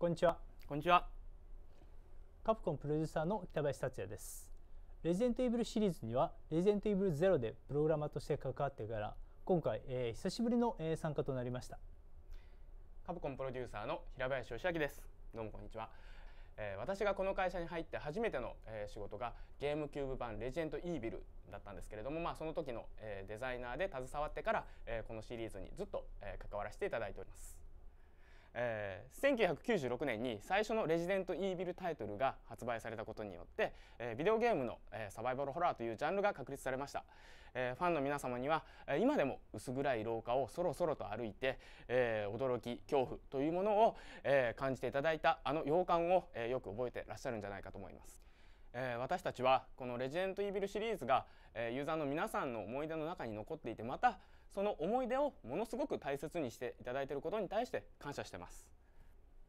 こんにちはこんにちはカプコンプロデューサーの北林達也ですレジェントイブルシリーズにはレジェントイブル0でプログラマーとして関わってから今回、えー、久しぶりの、えー、参加となりましたカプコンプロデューサーの平林義明ですどうもこんにちはえ私がこの会社に入って初めての、え仕事がゲームキューブ版「レジェンド・イービル」だったんですけれども、まあ、その時の、えデザイナーで携わってから、えこのシリーズにずっと、え関わらせていただいております。えー、1996年に最初のレジデント・イービルタイトルが発売されたことによって、えー、ビデオゲームの、えー、サバイバルホラーというジャンルが確立されました、えファンの皆様には今でも薄暗い廊下をそろそろと歩いて、え驚き恐怖というものを、え感じていただいたあの洋館を、えよく覚えてらっしゃるんじゃないかと思いますえー、私たちはこの「レジェンド・イービル」シリーズが、えー、ユーザーの皆さんの思い出の中に残っていてまた、その思い出をものすごく大切にしていただいていることに対して感謝してます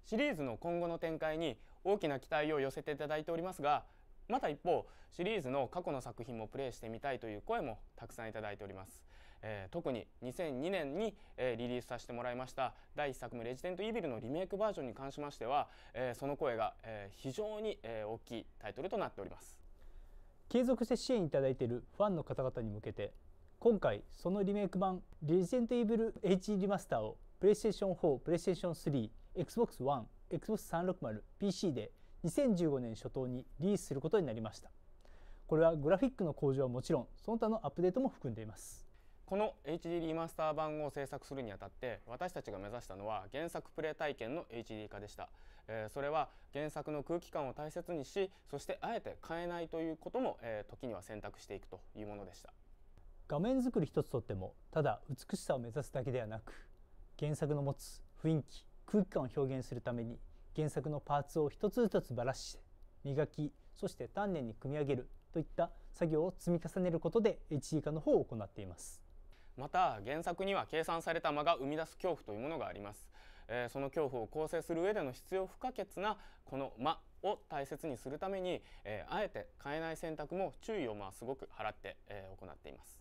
シリーズの今後の展開に大きな期待を寄せていただいておりますがまた一方シリーズの過去の作品もプレイしてみたいという声もたくさんいただいております、えー、特に2002年に、えー、リリースさせてもらいました第一作目「レジデント・イービル」のリメイクバージョンに関しましては、えー、その声が、え非常に、え大きいタイトルとなっております継続して支援いただいているファンの方々に向けて今回そのリメイク版「レジェンテイーブル HD リマスター」を PlayStation 4、PlayStation 3、Xbox One、Xbox 360、PC で2015年初頭にリリースすることになりましたこれはグラフィックの向上はもちろんその他のアップデートも含んでいますこの HD リマスター版を制作するにあたって私たちが目指したのは原作プレイ体験の HD 化でした、えー、それは原作の空気感を大切にしそしてあえて変えないということも、えー、時には選択していくというものでした画面作り一つとってもただ美しさを目指すだけではなく原作の持つ雰囲気空気感を表現するために原作のパーツを一つ一つばらして磨きそして丹念に組み上げるといった作業を積み重ねることで HD 化の方を行っていますまた原作には計算された間が生み出す恐怖というものがあります、えー、その恐怖を構成する上での必要不可欠なこの間を大切にするために、えー、あえて変えない選択も注意をまあすごく払って、えー、行っています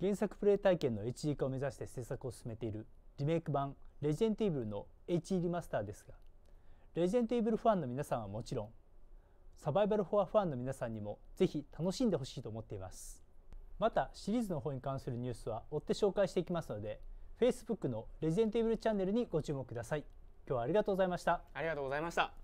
原作プレイ体験の HD 化を目指して制作を進めているリメイク版「レジェンテイーブル」の HD リマスターですがレジェンテイーブルファンの皆さんはもちろんサバイバル・フォアファンの皆さんにもぜひ楽しんでほしいと思っていますまたシリーズの方に関するニュースは追って紹介していきますので Facebook の「レジェンテイーブル」チャンネルにご注目ください今日はありがとうございましたありがとうございました